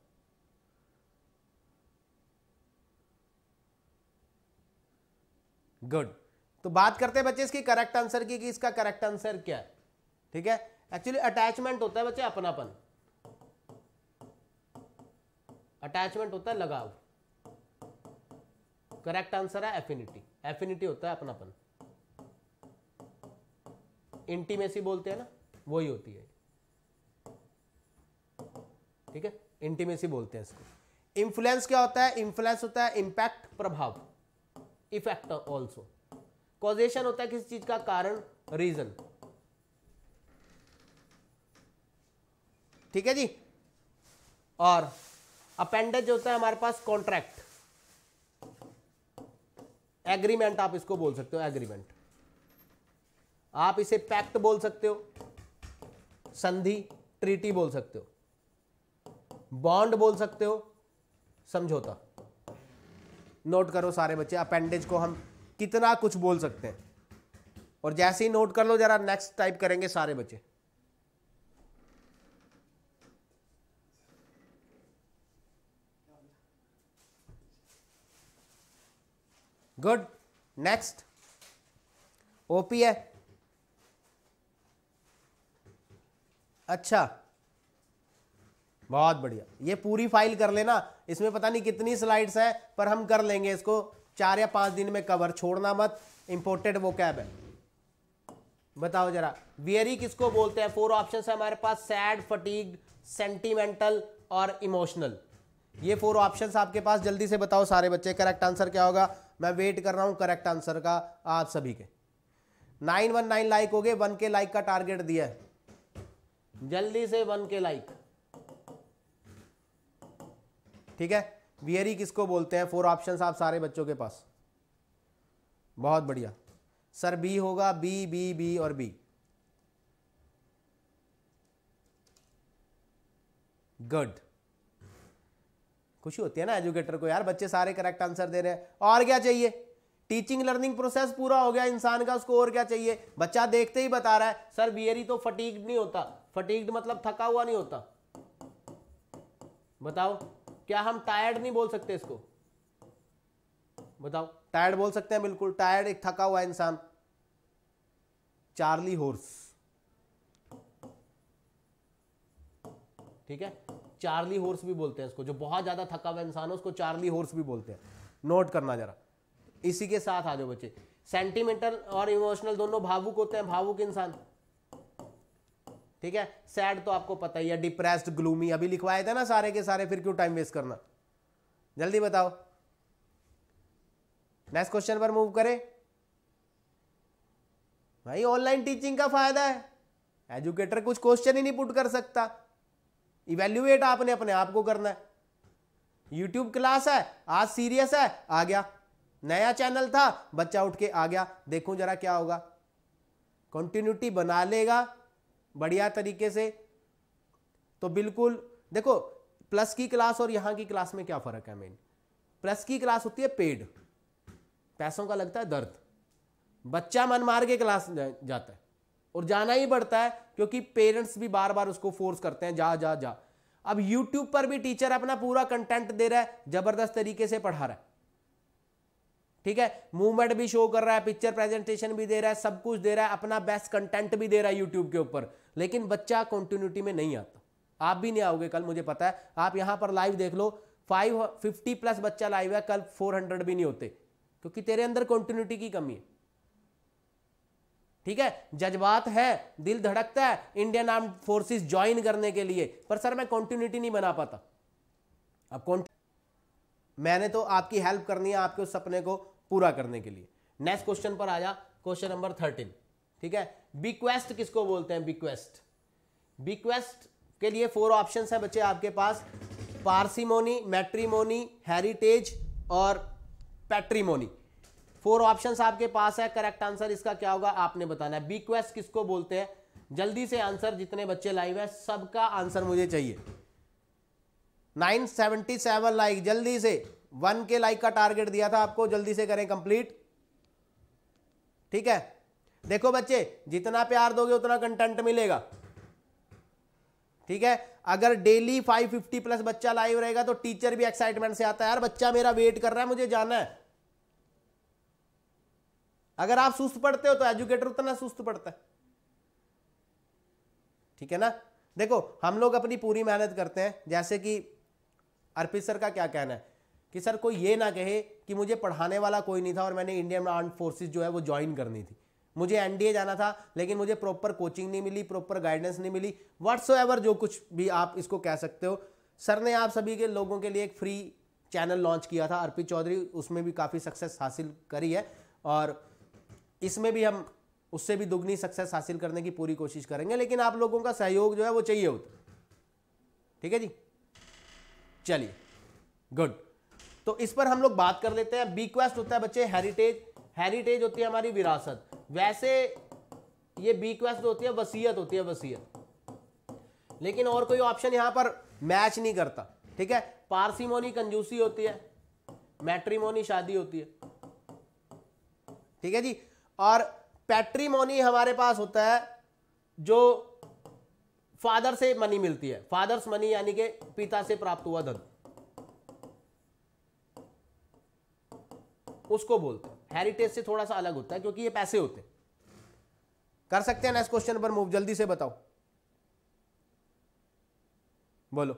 गुड तो बात करते हैं बच्चे इसकी करेक्ट आंसर की कि इसका करेक्ट आंसर क्या है ठीक है एक्चुअली अटैचमेंट होता है बच्चे अपनापन अटैचमेंट होता है लगाव करेक्ट आंसर है एफिनिटी एफिनिटी होता है अपनापन इंटीमेसी बोलते हैं ना वही होती है ठीक है इंटीमेसी बोलते हैं इसको इंफ्लुएंस क्या होता है इंफ्लुएंस होता है इंपैक्ट प्रभाव इफेक्ट ऑल्सो कॉजेशन होता है किसी चीज का कारण रीजन ठीक है जी और अपेंडेज होता है हमारे पास कॉन्ट्रैक्ट एग्रीमेंट आप इसको बोल सकते हो एग्रीमेंट आप इसे पैक्ट बोल सकते हो संधि ट्रीटी बोल सकते हो बॉन्ड बोल सकते हो समझौता नोट करो सारे बच्चे अपेंडेज को हम कितना कुछ बोल सकते हैं और जैसे ही नोट कर लो जरा नेक्स्ट टाइप करेंगे सारे बच्चे गुड नेक्स्ट ओपी है अच्छा बहुत बढ़िया ये पूरी फाइल कर लेना इसमें पता नहीं कितनी स्लाइड्स हैं पर हम कर लेंगे इसको चार या पांच दिन में कवर छोड़ना मत इंपोर्टेड वो कैब है बताओ जरा वियरी किसको बोलते हैं फोर ऑप्शन है हमारे पास सैड फटीग सेंटिमेंटल और इमोशनल ये फोर ऑप्शंस आपके पास जल्दी से बताओ सारे बच्चे करेक्ट आंसर क्या होगा मैं वेट कर रहा हूं करेक्ट आंसर का आप सभी के नाइन वन नाइन लाइक हो गए वन के लाइक का टारगेट दिया है जल्दी से वन के लाइक ठीक है वियरी किसको बोलते हैं फोर ऑप्शंस आप सारे बच्चों के पास बहुत बढ़िया सर बी होगा बी बी बी और बी गुड खुशी होती है ना एजुकेटर को यार बच्चे सारे करेक्ट आंसर दे रहे हैं और क्या चाहिए टीचिंग लर्निंग प्रोसेस पूरा हो गया इंसान का उसको और क्या चाहिए बच्चा देखते ही बता रहा है सर बियरी तो फटीक नहीं होता फटीक्ड मतलब थका हुआ नहीं होता बताओ क्या हम टायर्ड नहीं बोल सकते इसको बताओ टायर्ड बोल सकते हैं बिल्कुल टायर्ड एक थका हुआ इंसान चार्ली होर्स ठीक है चार्ली हॉर्स भी बोलते हैं इसको जो बहुत ज़्यादा थका हुआ इंसान है उसको चार्ली हॉर्स भी बोलते हैं नोट करना जरा इसी के साथ आ जाओ बच्चे सेंटिमेंटल और इमोशनल दोनों भावुक होते हैं भावुक इंसान ठीक है सैड तो आपको पता ही है डिप्रेस्ड ग्लूमी अभी लिखवाए थे ना सारे के सारे फिर क्यों टाइम वेस्ट करना जल्दी बताओ नेक्स्ट क्वेश्चन पर मूव करें भाई ऑनलाइन टीचिंग का फायदा है एजुकेटर कुछ क्वेश्चन ही नहीं पुट कर सकता इवेल्युएट आपने अपने आप को करना है यूट्यूब क्लास है आज सीरियस है आ गया नया चैनल था बच्चा उठ के आ गया देखू जरा क्या होगा कंटिन्यूटी बना लेगा बढ़िया तरीके से तो बिल्कुल देखो प्लस की क्लास और यहाँ की क्लास में क्या फ़र्क है मेन प्लस की क्लास होती है पेड पैसों का लगता है दर्द बच्चा मन मार के क्लास जाता है और जाना ही पड़ता है क्योंकि पेरेंट्स भी बार बार उसको फोर्स करते हैं जा जा जा अब यूट्यूब पर भी टीचर अपना पूरा कंटेंट दे रहा है जबरदस्त तरीके से पढ़ा रहा है ठीक है मूवमेंट भी शो कर रहा है पिक्चर प्रेजेंटेशन भी दे रहा है सब कुछ दे रहा है अपना बेस्ट कंटेंट भी दे रहा है यूट्यूब के ऊपर लेकिन बच्चा कॉन्टिन्यूटी में नहीं आता आप भी नहीं आओगे कल मुझे पता है आप यहां पर लाइव देख लो फाइव फिफ्टी प्लस बच्चा लाइव है कल फोर हंड्रेड भी नहीं होते क्योंकि तेरे अंदर कॉन्टिन्यूटी की कमी है ठीक है जज्बात है दिल धड़कता है इंडियन आर्म फोर्सेस ज्वाइन करने के लिए पर सर मैं कॉन्टिन्यूटी नहीं बना पाता अब कौन मैंने तो आपकी हेल्प करनी है आपके उस सपने को पूरा करने के लिए नेक्स्ट क्वेश्चन पर आ जा क्वेश्चन नंबर थर्टीन ठीक है बिक्वेस्ट किसको बोलते हैं बिक्वेस्ट बिक्वेस्ट के लिए फोर ऑप्शन है बच्चे आपके पास पार्सीमोनी मैट्रीमोनी हेरिटेज और पैट्रीमोनी फोर ऑप्शन आपके पास है करेक्ट आंसर इसका क्या होगा आपने बताना है बीक्वेस्ट किसको बोलते हैं जल्दी से आंसर जितने बच्चे लाइव है सबका आंसर मुझे चाहिए 977 लाइक जल्दी से वन के लाइक का टारगेट दिया था आपको जल्दी से करें कंप्लीट ठीक है देखो बच्चे जितना प्यार दोगे उतना कंटेंट मिलेगा ठीक है अगर डेली 550 प्लस बच्चा लाइव रहेगा तो टीचर भी एक्साइटमेंट से आता है यार बच्चा मेरा वेट कर रहा है मुझे जाना है अगर आप सुस्त पढ़ते हो तो एजुकेटर उतना सुस्त पढ़ता है ठीक है ना देखो हम लोग अपनी पूरी मेहनत करते हैं जैसे कि अर्पित सर का क्या कहना है कि सर कोई ये ना कहे कि मुझे पढ़ाने वाला कोई नहीं था और मैंने इंडियन आर्म फोर्सेज जो है वो ज्वाइन करनी थी मुझे एनडीए जाना था लेकिन मुझे प्रॉपर कोचिंग नहीं मिली प्रॉपर गाइडेंस नहीं मिली व्हाट्स एवर जो कुछ भी आप इसको कह सकते हो सर ने आप सभी के लोगों के लिए एक फ्री चैनल लॉन्च किया था अर्पित चौधरी उसमें भी काफ़ी सक्सेस हासिल करी है और इसमें भी हम उससे भी दुगनी सक्सेस हासिल करने की पूरी कोशिश करेंगे लेकिन आप लोगों का सहयोग जो है वो चाहिए होता ठीक है जी चलिए गुड तो इस पर हम लोग बात कर लेते हैं बीक्वेस्ट होता है बच्चे हेरिटेज हेरिटेज होती है हमारी विरासत वैसे ये बीक्वेस्ट होती है वसीयत होती है वसीयत लेकिन और कोई ऑप्शन यहां पर मैच नहीं करता ठीक है पारसीमोनी कंजूसी होती है मैट्रीमोनी शादी होती है ठीक है जी और पैट्रीमोनी हमारे पास होता है जो फादर से मनी मिलती है फादर्स मनी यानी के पिता से प्राप्त हुआ धन उसको बोलते हैं हेरिटेज से थोड़ा सा अलग होता है क्योंकि ये पैसे होते हैं कर सकते हैं नेक्स्ट क्वेश्चन पर मूव जल्दी से बताओ बोलो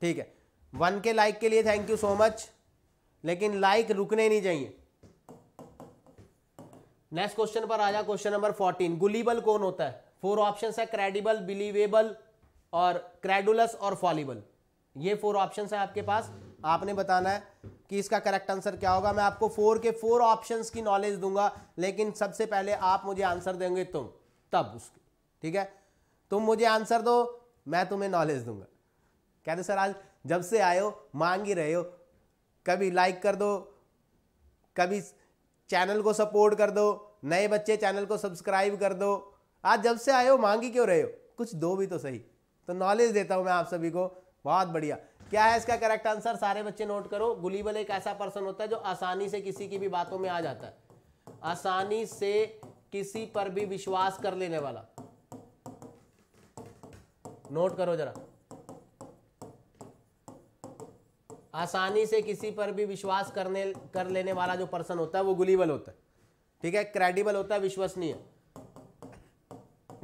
ठीक है वन के लाइक के लिए थैंक यू सो मच लेकिन लाइक रुकने नहीं चाहिए नेक्स्ट क्वेश्चन पर आ जा क्वेश्चन नंबर फोर्टीन गुलीबल कौन होता है फोर ऑप्शन है क्रेडिबल बिलीवेबल और क्रेडुलस और फॉलिबल ये फोर ऑप्शन है आपके पास आपने बताना है कि इसका करेक्ट आंसर क्या होगा मैं आपको फोर के फोर ऑप्शंस की नॉलेज दूंगा लेकिन सबसे पहले आप मुझे आंसर देंगे तुम तब उसके ठीक है तुम मुझे आंसर दो मैं तुम्हें नॉलेज दूंगा कहते सर आज जब से आयो मांग ही रहे हो कभी लाइक कर दो कभी चैनल को सपोर्ट कर दो नए बच्चे चैनल को सब्सक्राइब कर दो आज जब से आए हो मांगी क्यों रहे हो कुछ दो भी तो सही तो नॉलेज देता हूं मैं आप सभी को बहुत बढ़िया क्या है इसका करेक्ट आंसर सारे बच्चे नोट करो गुलीबल एक ऐसा पर्सन होता है जो आसानी से किसी की भी बातों में आ जाता है आसानी से किसी पर भी विश्वास कर लेने वाला नोट करो जरा आसानी से किसी पर भी विश्वास करने कर लेने वाला जो पर्सन होता है वो गुलीबल होता है ठीक है क्रेडिबल होता है विश्वसनीय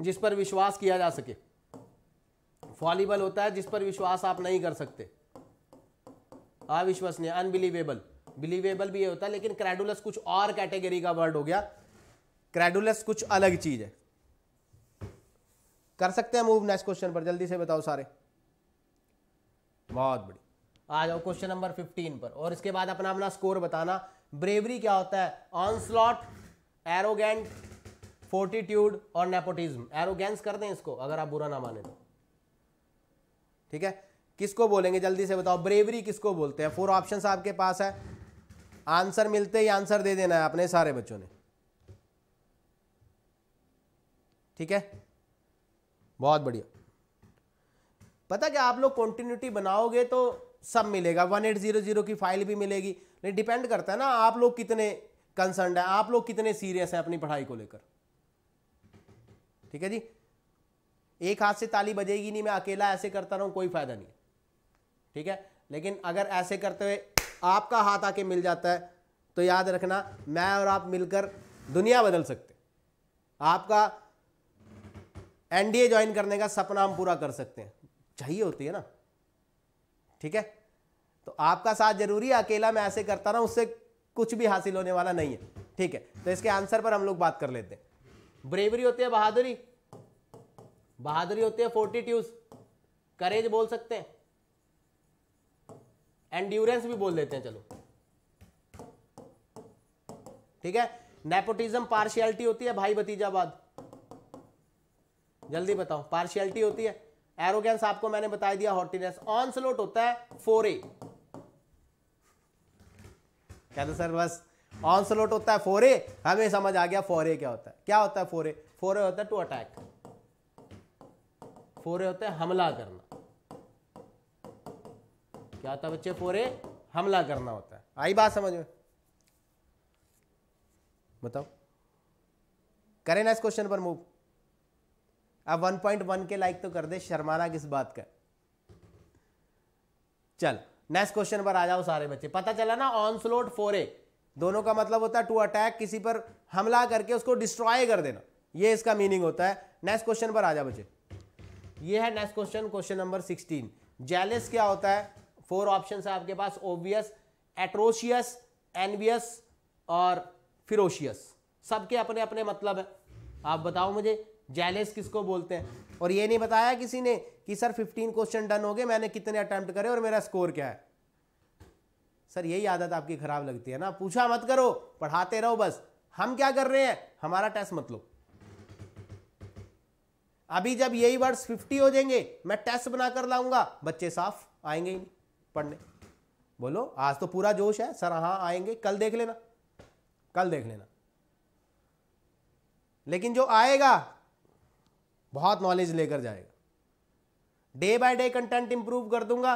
जिस पर विश्वास किया जा सके फॉलिबल होता है जिस पर विश्वास आप नहीं कर सकते अविश्वसनीय अनबिलीवेबल बिलीवेबल भी ये होता है लेकिन क्रेडुलस कुछ और कैटेगरी का वर्ड हो गया क्रेडुलस कुछ अलग चीज है कर सकते हैं मूव नेक्स्ट क्वेश्चन पर जल्दी से बताओ सारे बहुत बड़ी आ जाओ क्वेश्चन नंबर 15 पर और इसके बाद अपना अपना स्कोर बताना ब्रेवरी क्या होता है ऑन स्लॉट एरोगेंट फोर्टीट्यूड और नेपोटिज्म एरोगेंस कर दें इसको अगर आप बुरा ना माने तो ठीक है किसको बोलेंगे जल्दी से बताओ ब्रेवरी किसको बोलते हैं फोर ऑप्शन आपके पास है आंसर मिलते ही आंसर दे देना है अपने सारे बच्चों ने ठीक है बहुत बढ़िया पता क्या आप लोग कॉन्टिन्यूटी बनाओगे तो सब मिलेगा वन एट जीरो जीरो की फाइल भी मिलेगी नहीं डिपेंड करता है ना आप लोग कितने कंसर्न है आप लोग कितने सीरियस हैं अपनी पढ़ाई को लेकर ठीक है जी एक हाथ से ताली बजेगी नहीं मैं अकेला ऐसे करता रहूं कोई फायदा नहीं ठीक है लेकिन अगर ऐसे करते हुए आपका हाथ आके मिल जाता है तो याद रखना मैं और आप मिलकर दुनिया बदल सकते आपका एनडीए ज्वाइन करने का सपना हम पूरा कर सकते हैं चाहिए होती है ना ठीक है तो आपका साथ जरूरी है अकेला मैं ऐसे करता रहा उससे कुछ भी हासिल होने वाला नहीं है ठीक है तो इसके आंसर पर हम लोग बात कर लेते हैं ब्रेवरी होती है बहादुरी बहादुरी होती है फोर्टीट्यूज करेज बोल सकते हैं एंड्यूरेंस भी बोल देते हैं चलो ठीक है नेपोटिज्म पार्शियलिटी होती है भाई भतीजावाद जल्दी बताओ पार्शियलिटी होती है एरोगेंस आपको मैंने बता दिया हॉटिनेस ऑन स्लोट होता है फोरे कहते सर बस ऑन स्लोट होता है फोरे हमें समझ आ गया फोरे क्या होता है क्या होता है फोरे फोरे होता है टू अटैक फोरे होता है हमला करना क्या होता है बच्चे फोरे हमला करना होता है आई बात समझ में बताओ करें ना इस क्वेश्चन पर मूव अब 1.1 के लाइक तो कर दे शर्माना किस बात का चल नेक्स्ट क्वेश्चन पर आ जाओ सारे बच्चे पता चला ना ऑन स्लोट फोरे दोनों का मतलब होता है टू अटैक किसी पर हमला करके उसको डिस्ट्रॉय कर देना ये इसका मीनिंग होता है नेक्स्ट क्वेश्चन पर आ जाओ बच्चे ये है next question question number sixteen jealous क्या होता है फोर ऑप्शन है आपके पास ओबियस एट्रोशियस एनवियस और फिरोशियस सबके अपने अपने मतलब है आप बताओ मुझे जेलेस किसको बोलते हैं और ये नहीं बताया किसी ने कि सर 15 क्वेश्चन डन हो गए मैंने कितने अटैम्प्ट करे और मेरा स्कोर क्या है सर यही आदत आपकी खराब लगती है ना पूछा मत करो पढ़ाते रहो बस हम क्या कर रहे हैं हमारा टेस्ट मत लो अभी जब यही वर्ड्स 50 हो जाएंगे मैं टेस्ट बना कर लाऊंगा बच्चे साफ आएंगे ही नहीं पढ़ने बोलो आज तो पूरा जोश है सर हाँ आएंगे कल देख लेना कल देख लेना लेकिन जो आएगा बहुत नॉलेज लेकर जाएगा day by day content improve कर दूंगा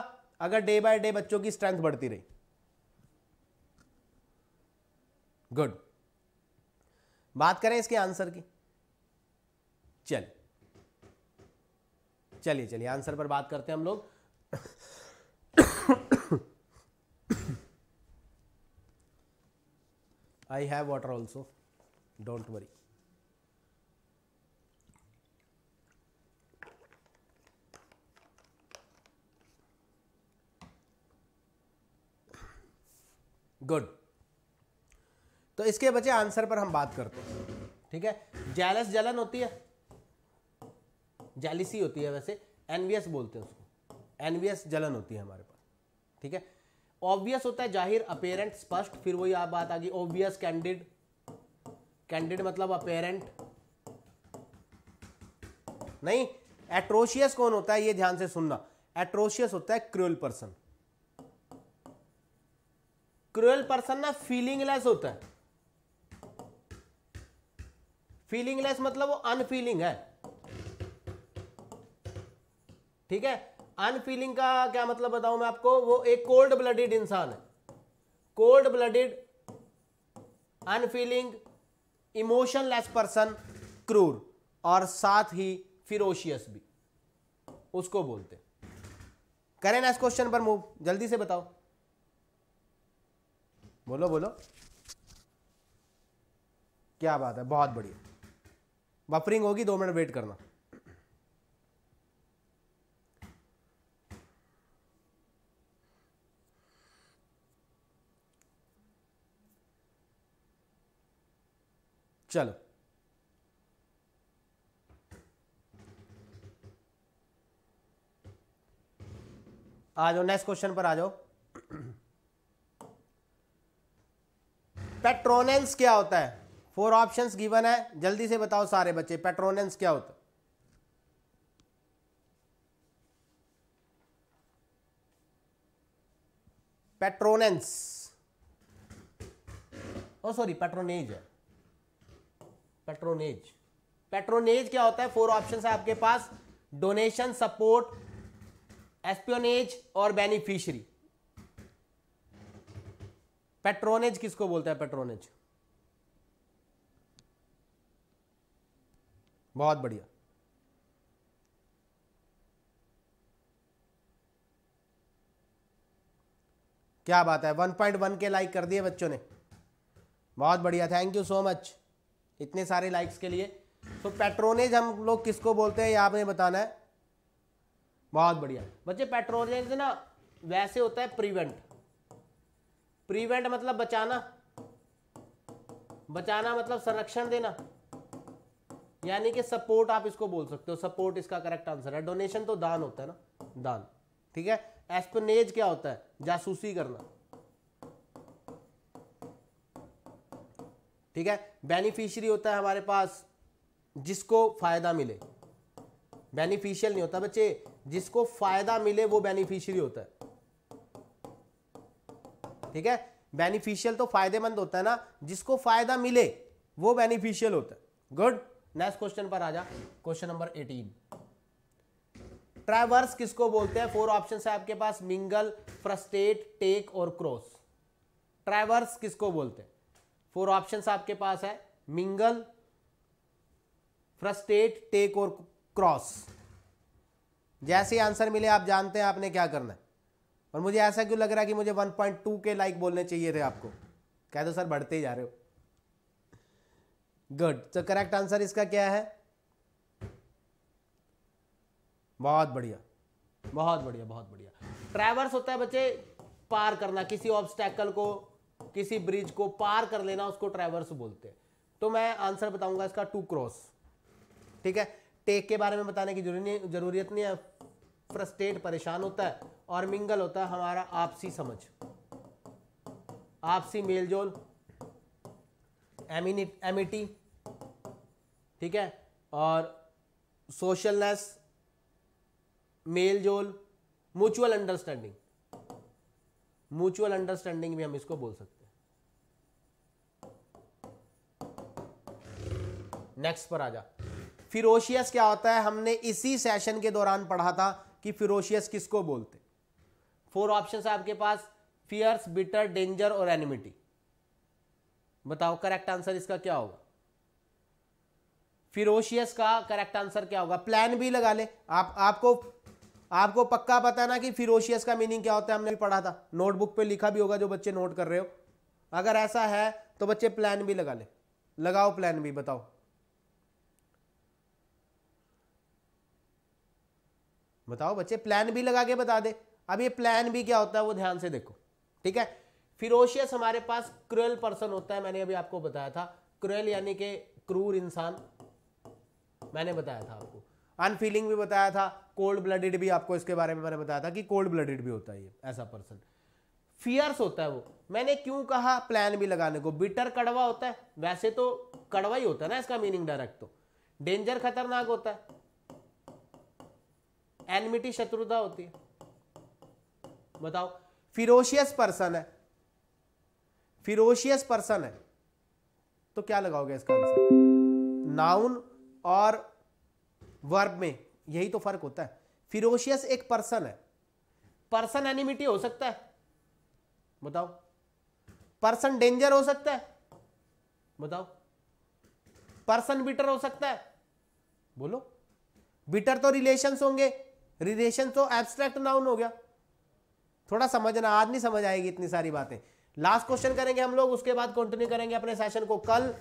अगर डे बाय डे बच्चों की स्ट्रेंथ बढ़ती रही गुड बात करें इसके आंसर की चल चलिए चलिए आंसर पर बात करते हैं हम लोग I have water also don't worry good तो इसके बचे आंसर पर हम बात करते हैं ठीक है जैलस जलन होती है जैलिसी होती है वैसे एनवीएस बोलते हैं उसको एनवीएस जलन होती है हमारे पास ठीक है ऑब्वियस होता है जाहिर अपेरेंट स्पष्ट फिर वही आप बात आ गई ऑब्वियस कैंडिड कैंडिड मतलब अपेरेंट नहीं एट्रोशियस कौन होता है ये ध्यान से सुनना एट्रोशियस होता है क्रूअल पर्सन क्रुअल पर्सन ना फीलिंगलेस होता है फीलिंगलेस मतलब वो अनफीलिंग है ठीक है अनफीलिंग का क्या मतलब बताऊं मैं आपको वो एक कोल्ड ब्लडेड इंसान है cold blooded unfeeling emotionless person क्रूर और साथ ही फिरोशियस भी उसको बोलते करें नेक्स्ट क्वेश्चन पर मूव जल्दी से बताओ बोलो बोलो क्या बात है बहुत बढ़िया बफरिंग होगी दो मिनट वेट करना चलो आ जाओ नेक्स्ट क्वेश्चन पर आ जाओ पेट्रोनेंस क्या होता है फोर ऑप्शंस गिवन है जल्दी से बताओ सारे बच्चे पेट्रोनेंस क्या होता है पेट्रोनेंस ओ सॉरी पेट्रोनेज है पेट्रोनेज पेट्रोनेज क्या होता है फोर ऑप्शंस है आपके पास डोनेशन सपोर्ट एस्पियोनेज और बेनिफिशरी पेट्रोनेज किसको बोलता है पेट्रोनेज बहुत बढ़िया क्या बात है 1.1 के लाइक कर दिए बच्चों ने बहुत बढ़िया थैंक यू सो मच इतने सारे लाइक्स के लिए तो पेट्रोनेज हम लोग किसको बोलते हैं ये आपने बताना है बहुत बढ़िया बच्चे पेट्रोनेज ना वैसे होता है प्रिवेंट प्रिवेंट मतलब बचाना बचाना मतलब संरक्षण देना यानी कि सपोर्ट आप इसको बोल सकते हो सपोर्ट इसका करेक्ट आंसर है डोनेशन तो दान होता है ना दान ठीक है एस्पनेज क्या होता है जासूसी करना ठीक है बेनिफिशियरी होता है हमारे पास जिसको फायदा मिले बेनिफिशियल नहीं होता बच्चे जिसको फायदा मिले वो बेनिफिशियरी होता है ठीक है बेनिफिशियल तो फायदेमंद होता है ना जिसको फायदा मिले वो बेनिफिशियल होता है गुड नेक्स्ट क्वेश्चन पर आ जा क्वेश्चन नंबर एटीन ट्राइवर्स किसको बोलते हैं फोर ऑप्शन है आपके पास मिंगल फ्रस्टेट टेक और क्रॉस ट्राइवर्स किसको बोलते हैं फोर ऑप्शन आपके पास है मिंगल फ्रस्टेट टेक और क्रॉस जैसे आंसर मिले आप जानते हैं आपने क्या करना है और मुझे ऐसा क्यों लग रहा है कि मुझे 1.2 के लाइक बोलने चाहिए थे आपको कह दो सर बढ़ते ही जा रहे हो गुड तो करेक्ट आंसर इसका क्या है बहुत बढ़िया बहुत बढ़िया बहुत बढ़िया ट्रैवर्स होता है बच्चे पार करना किसी ऑब्स्टैकल को किसी ब्रिज को पार कर लेना उसको ट्रैवर्स बोलते हैं तो मैं आंसर बताऊंगा इसका टू क्रॉस ठीक है टेक के बारे में बताने की जरूरी नहीं जरूरत नहीं है फ्रस्ट्रेट परेशान होता है और मिंगल होता है हमारा आपसी समझ आपसी मेलजोल एमिटी ठीक है और सोशलनेस मेलजोल म्यूचुअल अंडरस्टैंडिंग म्यूचुअल अंडरस्टैंडिंग भी हम इसको बोल सकते हैं नेक्स्ट पर आ जा फिरोशियस क्या होता है हमने इसी सेशन के दौरान पढ़ा था कि फिरोशियस किसको बोलते फोर ऑप्शन है आपके पास फियर्स बिटर डेंजर और एनिमिटी बताओ करेक्ट आंसर इसका क्या होगा फिरोशियस का करेक्ट आंसर क्या होगा प्लान भी लगा ले आप आपको आपको पक्का पता है ना कि फिरोशियस का मीनिंग क्या होता है हमने भी पढ़ा था नोटबुक पे लिखा भी होगा जो बच्चे नोट कर रहे हो अगर ऐसा है तो बच्चे प्लान भी लगा ले लगाओ प्लान भी बताओ बताओ बच्चे प्लान भी लगा के बता दे अब ये प्लान भी क्या होता है वो ध्यान से देखो ठीक है फिरोशियस हमारे पास क्रूएल पर्सन होता है मैंने अभी आपको बताया था क्रूएल यानी के क्रूर इंसान मैंने बताया था आपको अनफीलिंग भी बताया था कोल्ड ब्लडेड भी आपको इसके बारे में मैंने बताया था कि कोल्ड ब्लडेड भी होता है ऐसा पर्सन फियर्स होता है वो मैंने क्यों कहा प्लान भी लगाने को बिटर कड़वा होता है वैसे तो कड़वा ही होता है ना इसका मीनिंग डायरेक्ट तो डेंजर खतरनाक होता है एनमिटी शत्रुता होती है बताओ फिरोशियस पर्सन है फिरोशियस पर्सन है तो क्या लगाओगे इसका आंसर नाउन और वर्ब में यही तो फर्क होता है फिरोशियस एक पर्सन है पर्सन एनिमिटी हो सकता है बताओ पर्सन डेंजर हो सकता है बताओ पर्सन बिटर हो सकता है बोलो बिटर तो रिलेशंस होंगे रिलेशन तो एब्स्ट्रैक्ट नाउन हो गया थोड़ा समझना आज नहीं समझ आएगी इतनी सारी बातें लास्ट क्वेश्चन करेंगे हम लोग उसके बाद कंटिन्यू करेंगे अपने सेशन को कल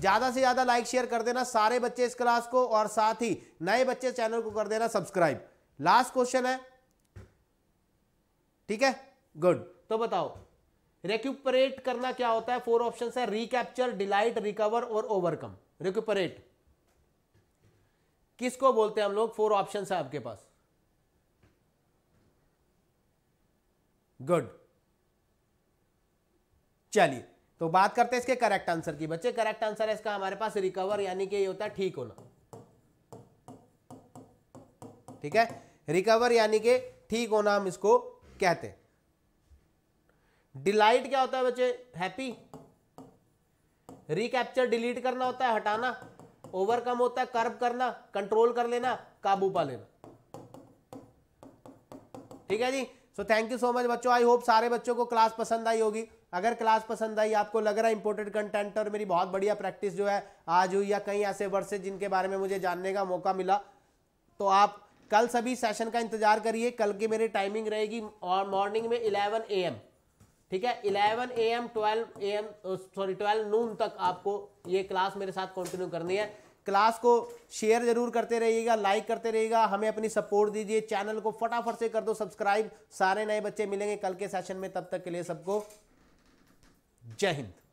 ज्यादा से ज्यादा लाइक शेयर कर देना सारे बच्चे इस क्लास को और साथ ही नए बच्चे चैनल को कर देना सब्सक्राइब लास्ट क्वेश्चन है ठीक है गुड तो बताओ रिक्यूपरेट करना क्या होता है फोर ऑप्शन है रिकैप्चर डिलाइट रिकवर और ओवरकम रिक्यूपरेट किसको बोलते हैं हम लोग फोर ऑप्शन है आपके पास गुड चलिए तो बात करते हैं इसके करेक्ट आंसर की बच्चे करेक्ट आंसर है इसका हमारे पास रिकवर यानी कि ये होता है ठीक होना ठीक है रिकवर यानी कि ठीक होना हम इसको कहते हैं डिलाइट क्या होता है बच्चे हैप्पी रिकैप्चर डिलीट करना होता है हटाना ओवरकम होता है कर्ब करना कंट्रोल कर लेना काबू पा लेना ठीक है जी so thank you so much बच्चों आई होप सारे बच्चों को क्लास पसंद आई होगी अगर क्लास पसंद आई आपको लग रहा है इंपोर्टेड कंटेंट और मेरी बहुत बढ़िया प्रैक्टिस जो है आज हुई या कहीं ऐसे से जिनके बारे में मुझे जानने का मौका मिला तो आप कल सभी सेशन का इंतजार करिए कल की मेरी टाइमिंग रहेगी और मॉर्निंग में इलेवन एम ठीक है eleven A M A M sorry twelve noon तक आपको ये क्लास मेरे साथ कंटिन्यू करनी है क्लास को शेयर जरूर करते रहिएगा लाइक करते रहिएगा हमें अपनी सपोर्ट दीजिए चैनल को फटाफट से कर दो सब्सक्राइब सारे नए बच्चे मिलेंगे कल के सेशन में तब तक के लिए सबको जय हिंद